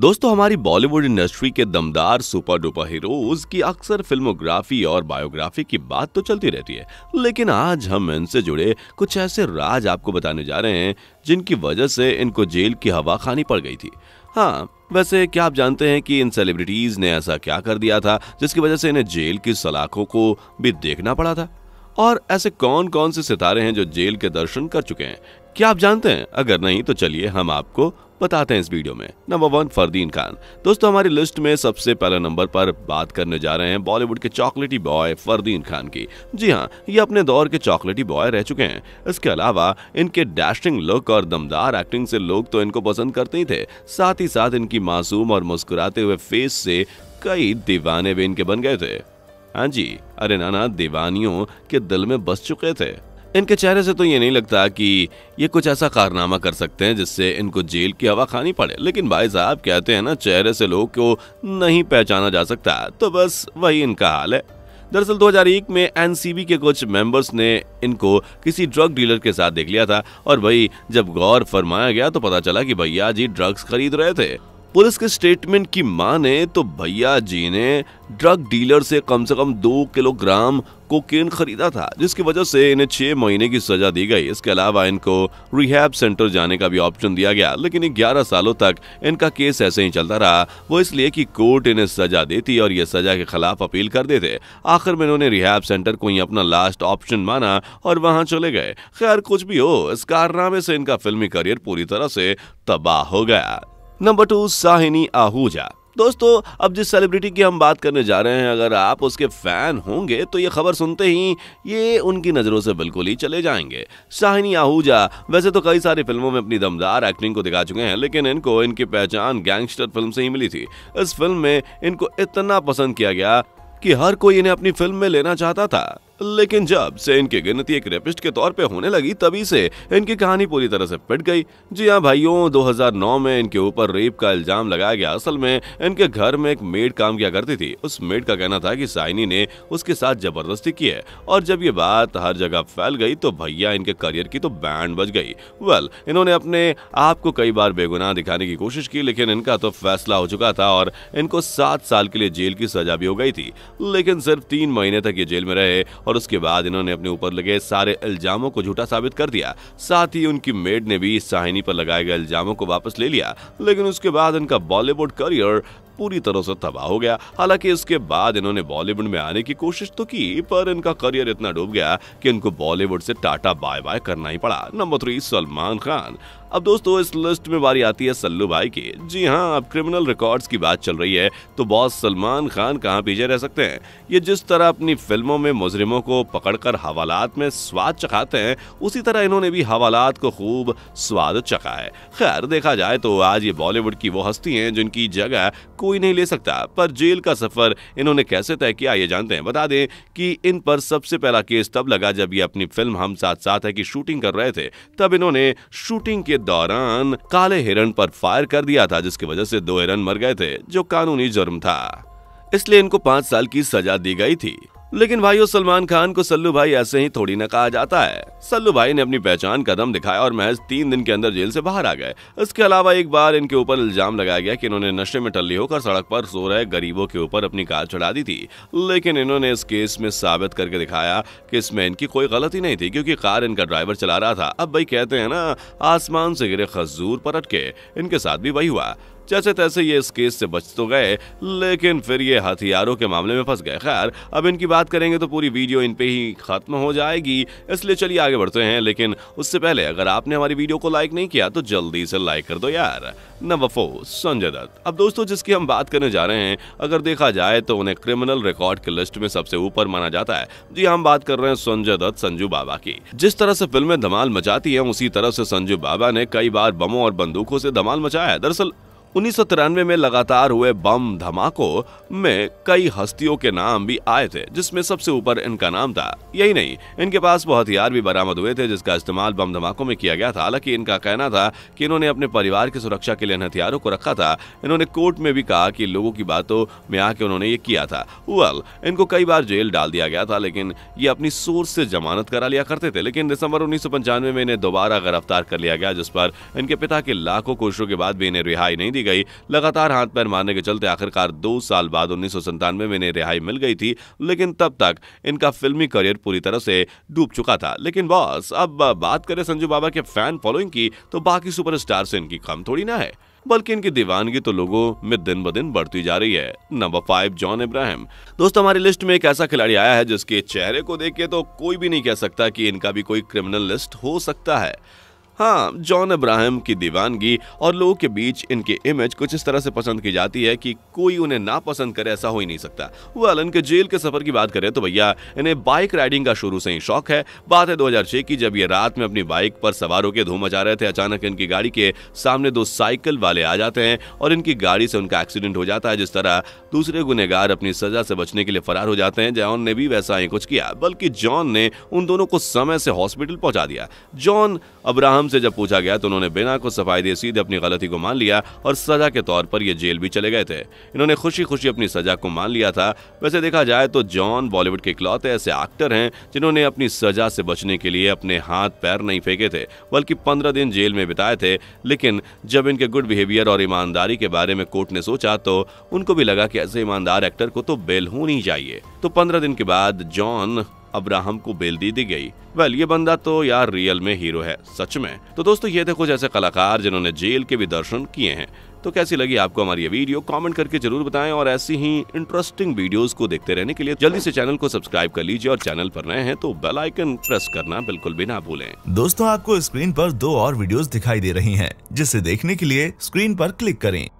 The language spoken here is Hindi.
दोस्तों हमारी बॉलीवुड इंडस्ट्री के दमदार सुपर डुपर हीरोज की अक्सर फिल्मोग्राफी और बायोग्राफी की बात तो चलती रहती है लेकिन आज हम इनसे जुड़े कुछ ऐसे राज आपको बताने जा रहे हैं जिनकी वजह से इनको जेल की हवा खानी पड़ गई थी हाँ वैसे क्या आप जानते हैं कि इन सेलिब्रिटीज ने ऐसा क्या कर दिया था जिसकी वजह से इन्हें जेल की सलाखों को भी देखना पड़ा था और ऐसे कौन कौन से सितारे हैं जो जेल के दर्शन कर चुके हैं क्या आप जानते हैं अगर नहीं तो चलिए हम आपको बताते हैं इस वीडियो में नंबर वन फरदीन खान दोस्तों हमारी लिस्ट में सबसे पहले नंबर पर बात करने जा रहे हैं बॉलीवुड के चॉकलेटी बॉय फरदीन खान की जी हाँ ये अपने दौर के चॉकलेटी बॉय रह चुके हैं इसके अलावा इनके डैशिंग लुक और दमदार एक्टिंग से लोग तो इनको पसंद करते ही थे साथ ही साथ इनकी मासूम और मुस्कुराते हुए फेस से कई दीवाने भी इनके बन गए थे हाँ जी अरे नाना दीवानियों के दिल में बस चुके थे इनके चेहरे से तो ये नहीं लगता कि ये कुछ ऐसा कारनामा कर सकते हैं जिससे इनको जेल की हवा खानी पड़े लेकिन भाई साहब कहते हैं ना चेहरे से लोग को नहीं पहचाना जा सकता तो बस वही इनका हाल है दरअसल 2001 में एनसीबी के कुछ मेंबर्स ने इनको किसी ड्रग डीलर के साथ देख लिया था और भाई जब गौर फरमाया गया तो पता चला कि भैया जी ड्रग्स खरीद रहे थे पुलिस के स्टेटमेंट की माने तो भैया जी ने ड्रग डीलर से कम से कम दो किलोग्राम कोकेन खरीदा था जिसकी वजह से इन्हें छह महीने की सजा दी गई इसके अलावा इनको रिहैब सेंटर जाने का भी ऑप्शन दिया गया लेकिन ग्यारह सालों तक इनका केस ऐसे ही चलता रहा वो इसलिए कि कोर्ट इन्हें सजा देती और ये सजा के खिलाफ अपील कर देते आखिर में इन्होंने रिहैब सेंटर को ही अपना लास्ट ऑप्शन माना और वहां चले गए खैर कुछ भी हो इस कारनामे से इनका फिल्मी करियर पूरी तरह से तबाह हो गया नंबर टू साहिनी आहूजा दोस्तों अब जिस सेलिब्रिटी की हम बात करने जा रहे हैं अगर आप उसके फैन होंगे तो ये खबर सुनते ही ये उनकी नज़रों से बिल्कुल ही चले जाएंगे शाहिनी आहूजा वैसे तो कई सारी फिल्मों में अपनी दमदार एक्टिंग को दिखा चुके हैं लेकिन इनको इनकी पहचान गैंगस्टर फिल्म से ही मिली थी इस फिल्म में इनको इतना पसंद किया गया कि हर कोई इन्हें अपनी फिल्म में लेना चाहता था लेकिन जब से इनकी गिनती एक रेपिस्ट के तौर पे होने लगी तभी से इनकी कहानी पूरी तरह से पिट गई जी हाँ भाइयों 2009 में इनके ऊपर रेप का इल्जाम लगाया गया असल में इनके घर में एक मेड काम किया करती थी उस मेड का कहना था कि साइनी ने उसके साथ जबरदस्ती की है और जब ये बात हर जगह फैल गई तो भैया इनके करियर की तो बैंड बज गई वेल इन्होंने अपने आप को कई बार बेगुनाह दिखाने की कोशिश की लेकिन इनका तो फैसला हो चुका था और इनको सात साल के लिए जेल की सजा भी हो गई थी लेकिन सिर्फ तीन महीने तक ये जेल में रहे और उसके बाद इन्होंने अपने ऊपर लगे सारे इल्जामों को झूठा साबित कर दिया साथ ही उनकी मेड ने भी इस साहिनी पर लगाए गए इल्जामों को वापस ले लिया लेकिन उसके बाद इनका बॉलीवुड करियर पूरी तरह से तबाह हो गया हालांकि इसके बाद इन्होंने बॉलीवुड में आने की कोशिश तो की पर इनका करियर इतना डूब गया कि इनको बॉलीवुड से टाटा बाय बाय करना ही पड़ा नंबर थ्री सलमान खान अब दोस्तों इस लिस्ट में बारी आती है सल्लू भाई की जी हाँ अब क्रिमिनल रिकॉर्ड्स की बात चल रही है तो बॉस सलमान खान कहाँ पीछे रह सकते हैं ये जिस तरह अपनी फिल्मों में मुजरिमों को पकड़कर हवालात में स्वाद चखाते हैं उसी तरह इन्होंने भी हवालात को खूब स्वाद चखा है खैर देखा जाए तो आज ये बॉलीवुड की वो हस्ती हैं जिनकी जगह कोई कोई नहीं ले सकता पर जेल का सफर इन्होंने कैसे तय किया ये जानते हैं बता दें कि इन पर सबसे पहला केस तब लगा जब ये अपनी फिल्म हम साथ साथ है की शूटिंग कर रहे थे तब इन्होंने शूटिंग के दौरान काले हिरण पर फायर कर दिया था जिसकी वजह से दो हिरण मर गए थे जो कानूनी जुर्म था इसलिए इनको पांच साल की सजा दी गई थी लेकिन भाइयों सलमान खान को सल्लू भाई ऐसे ही थोड़ी न कहा जाता है सल्लू भाई ने अपनी पहचान कदम दिखाया और महज तीन दिन के अंदर जेल से बाहर आ गए इसके अलावा एक बार इनके ऊपर इल्जाम लगाया गया कि इन्होंने नशे में टल्ली होकर सड़क पर सो रहे गरीबों के ऊपर अपनी कार चढ़ा दी थी लेकिन इन्होंने इस केस में साबित करके दिखाया कि इसमें इनकी कोई गलती नहीं थी क्योंकि कार इनका ड्राइवर चला रहा था अब भाई कहते हैं ना आसमान से गिरे खजूर पर अटके इनके साथ भी वही हुआ जैसे तैसे ये इस केस से बच तो गए लेकिन फिर ये हथियारों के मामले में फंस गए खैर अब इनकी बात करेंगे तो पूरी वीडियो इन पे ही खत्म हो जाएगी इसलिए चलिए आगे बढ़ते हैं लेकिन उससे पहले अगर आपने हमारी वीडियो को लाइक नहीं किया तो जल्दी से लाइक कर दो यार नंबर फोर संजय दत्त अब दोस्तों जिसकी हम बात करने जा रहे हैं अगर देखा जाए तो उन्हें क्रिमिनल रिकॉर्ड की लिस्ट में सबसे ऊपर माना जाता है जी हाँ, हम बात कर रहे हैं संजय दत्त संजू बाबा की जिस तरह से फिल्में धमाल मचाती है उसी तरह से संजू बाबा ने कई बार बमों और बंदूकों से धमाल मचाया है दरअसल उन्नीस में लगातार हुए बम धमाकों में कई हस्तियों के नाम भी आए थे जिसमें सबसे ऊपर इनका नाम था यही नहीं इनके पास वो हथियार भी बरामद हुए थे जिसका इस्तेमाल बम धमाकों में किया गया था हालांकि इनका कहना था कि इन्होंने अपने परिवार की सुरक्षा के लिए इन हथियारों को रखा था इन्होंने कोर्ट में भी कहा कि लोगों की बातों में आके उन्होंने ये किया था वेल इनको कई बार जेल डाल दिया गया था लेकिन ये अपनी सोर्स से जमानत करा लिया करते थे लेकिन दिसंबर उन्नीस में इन्हें दोबारा गिरफ्तार कर लिया गया जिस पर इनके पिता के लाखों कोशिशों के बाद भी इन्हें रिहाई नहीं दी दी गई लगातार हाथ पैर मारने के चलते आखिरकार दो साल बाद उन्नीस सौ संतानवे में इन्हें रिहाई मिल गई थी लेकिन तब तक इनका फिल्मी करियर पूरी तरह से डूब चुका था लेकिन बॉस अब बात करें संजू बाबा के फैन फॉलोइंग की तो बाकी सुपरस्टार से इनकी कम थोड़ी ना है बल्कि इनकी दीवानगी तो लोगों में दिन ब दिन बढ़ती जा रही है नंबर फाइव जॉन इब्राहिम दोस्तों हमारी लिस्ट में एक ऐसा खिलाड़ी आया है जिसके चेहरे को देख के तो कोई भी नहीं कह सकता कि इनका भी कोई क्रिमिनल लिस्ट हो सकता है हाँ जॉन अब्राहम की दीवानगी और लोगों के बीच इनकी इमेज कुछ इस तरह से पसंद की जाती है कि कोई उन्हें ना पसंद करे ऐसा हो ही नहीं सकता वेल इनके जेल के सफर की बात करें तो भैया इन्हें बाइक राइडिंग का शुरू से ही शौक है बात है दो की जब ये रात में अपनी बाइक पर सवार होकर धूम मचा रहे थे अचानक इनकी गाड़ी के सामने दो साइकिल वाले आ जाते हैं और इनकी गाड़ी से उनका एक्सीडेंट हो जाता है जिस तरह दूसरे गुनेगार अपनी सजा से बचने के लिए फरार हो जाते हैं जॉन ने भी वैसा ही कुछ किया बल्कि जॉन ने उन दोनों को समय से हॉस्पिटल पहुंचा दिया जॉन अब्राहम से जब पूछा गया तो उन्होंने बिना को सफाई दिए सीधे अपनी गलती को मान लिया और सजा के तौर पर ये जेल भी चले गए थे इन्होंने खुशी खुशी अपनी सजा को मान लिया था वैसे देखा जाए तो जॉन बॉलीवुड के इकलौते ऐसे एक्टर हैं जिन्होंने अपनी सजा से बचने के लिए अपने हाथ पैर नहीं फेंके थे बल्कि पंद्रह दिन जेल में बिताए थे लेकिन जब इनके गुड बिहेवियर और ईमानदारी के बारे में कोर्ट ने सोचा तो उनको भी लगा कि ऐसे ईमानदार एक्टर को तो बेल होनी चाहिए तो पंद्रह दिन के बाद जॉन अब्राहम को बेल दी दी गई वेल ये बंदा तो यार रियल में हीरो है सच में तो दोस्तों ये थे कुछ ऐसे कलाकार जिन्होंने जेल के भी दर्शन किए हैं तो कैसी लगी आपको हमारी ये वीडियो कमेंट करके जरूर बताएं और ऐसी ही इंटरेस्टिंग वीडियोस को देखते रहने के लिए जल्दी से चैनल को सब्सक्राइब कर लीजिए और चैनल पर नए हैं तो बेल आइकन प्रेस करना बिल्कुल भी ना भूलें दोस्तों आपको स्क्रीन पर दो और वीडियोस दिखाई दे रही हैं जिसे देखने के लिए स्क्रीन पर क्लिक करें